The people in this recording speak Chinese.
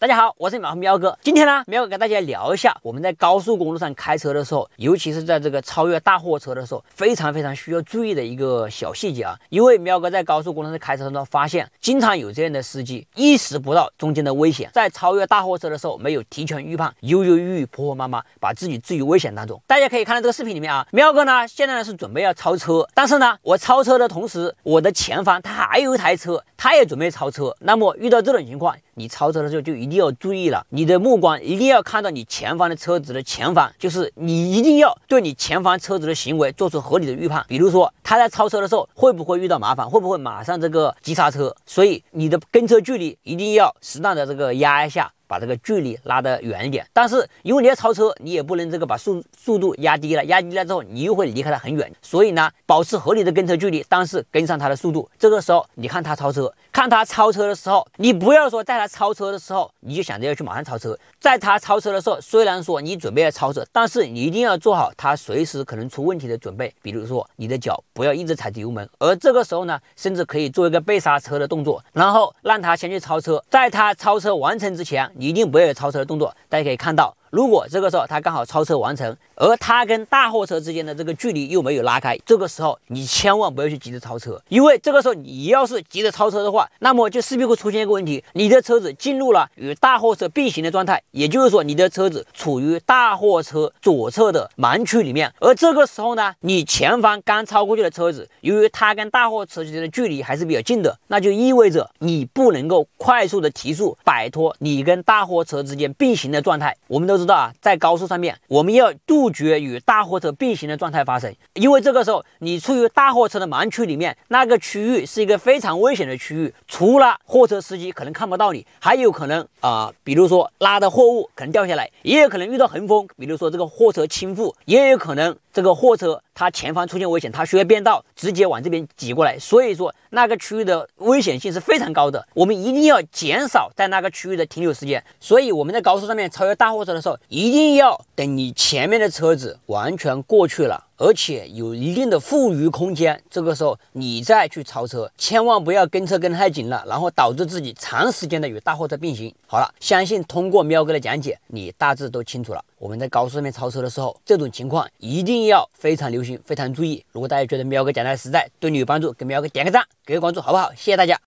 大家好，我是喵喵哥。今天呢，喵哥跟大家聊一下我们在高速公路上开车的时候，尤其是在这个超越大货车的时候，非常非常需要注意的一个小细节啊。因为喵哥在高速公路上开车的时候发现，经常有这样的司机意识不到中间的危险，在超越大货车的时候没有提前预判，犹犹豫豫、婆婆妈妈，把自己置于危险当中。大家可以看到这个视频里面啊，喵哥呢现在呢是准备要超车，但是呢，我超车的同时，我的前方他还有一台车，他也准备超车。那么遇到这种情况，你超车的时候就一。你要注意了，你的目光一定要看到你前方的车子的前方，就是你一定要对你前方车子的行为做出合理的预判。比如说，他在超车的时候会不会遇到麻烦，会不会马上这个急刹车，所以你的跟车距离一定要适当的这个压一下。把这个距离拉得远一点，但是因为你要超车，你也不能这个把速速度压低了，压低了之后，你又会离开它很远。所以呢，保持合理的跟车距离，但是跟上它的速度。这个时候，你看他超车，看他超车的时候，你不要说在他超车的时候，你就想着要去马上超车。在他超车的时候，虽然说你准备要超车，但是你一定要做好他随时可能出问题的准备。比如说，你的脚不要一直踩着油门，而这个时候呢，甚至可以做一个背刹车的动作，然后让他先去超车，在他超车完成之前。你一定不要有超车的动作，大家可以看到。如果这个时候他刚好超车完成，而他跟大货车之间的这个距离又没有拉开，这个时候你千万不要去急着超车，因为这个时候你要是急着超车的话，那么就势必会出现一个问题，你的车子进入了与大货车并行的状态，也就是说你的车子处于大货车左侧的盲区里面，而这个时候呢，你前方刚超过去的车子，由于它跟大货车之间的距离还是比较近的，那就意味着你不能够快速的提速摆脱你跟大货车之间并行的状态，我们都。知道啊，在高速上面，我们要杜绝与大货车并行的状态发生，因为这个时候你处于大货车的盲区里面，那个区域是一个非常危险的区域。除了货车司机可能看不到你，还有可能啊，比如说拉的货物可能掉下来，也有可能遇到横风，比如说这个货车倾覆，也有可能。这个货车它前方出现危险，它需要变道，直接往这边挤过来，所以说那个区域的危险性是非常高的，我们一定要减少在那个区域的停留时间。所以我们在高速上面超越大货车的时候，一定要等你前面的车子完全过去了。而且有一定的富余空间，这个时候你再去超车，千万不要跟车跟太紧了，然后导致自己长时间的与大货车并行。好了，相信通过喵哥的讲解，你大致都清楚了。我们在高速上面超车的时候，这种情况一定要非常留心，非常注意。如果大家觉得喵哥讲的实在对你有帮助，给喵哥点个赞，给个关注，好不好？谢谢大家。